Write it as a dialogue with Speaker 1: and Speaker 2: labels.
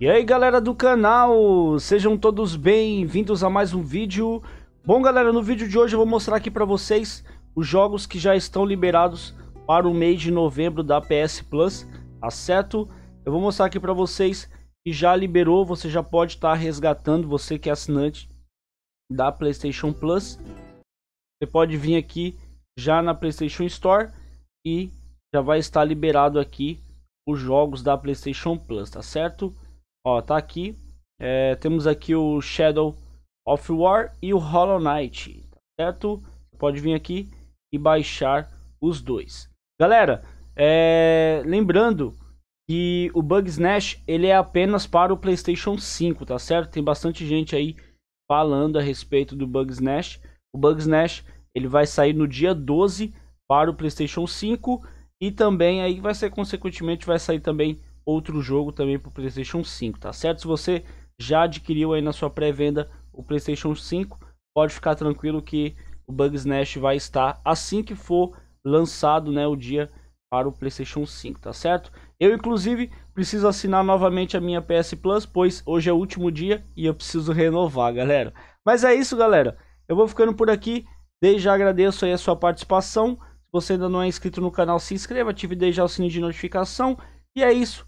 Speaker 1: E aí galera do canal, sejam todos bem-vindos a mais um vídeo. Bom galera, no vídeo de hoje eu vou mostrar aqui para vocês os jogos que já estão liberados para o mês de novembro da PS Plus, tá certo? Eu vou mostrar aqui para vocês que já liberou, você já pode estar tá resgatando, você que é assinante da PlayStation Plus. Você pode vir aqui já na PlayStation Store e já vai estar liberado aqui os jogos da PlayStation Plus, tá certo? Ó, tá aqui. É, temos aqui o Shadow of War e o Hollow Knight, tá certo? Pode vir aqui e baixar os dois. Galera, é, lembrando que o Bugs Nash ele é apenas para o PlayStation 5, tá certo? Tem bastante gente aí falando a respeito do Bugs Nash. O Bugs Nash ele vai sair no dia 12 para o PlayStation 5 e também aí vai ser consequentemente vai sair também outro jogo também para o PlayStation 5, tá certo? Se você já adquiriu aí na sua pré-venda o PlayStation 5, pode ficar tranquilo que o Bugs Nest vai estar assim que for lançado, né, o dia para o PlayStation 5, tá certo? Eu inclusive preciso assinar novamente a minha PS Plus, pois hoje é o último dia e eu preciso renovar, galera. Mas é isso, galera. Eu vou ficando por aqui. Desde já agradeço aí a sua participação. Se você ainda não é inscrito no canal, se inscreva, ative desde já o sininho de notificação. E é isso.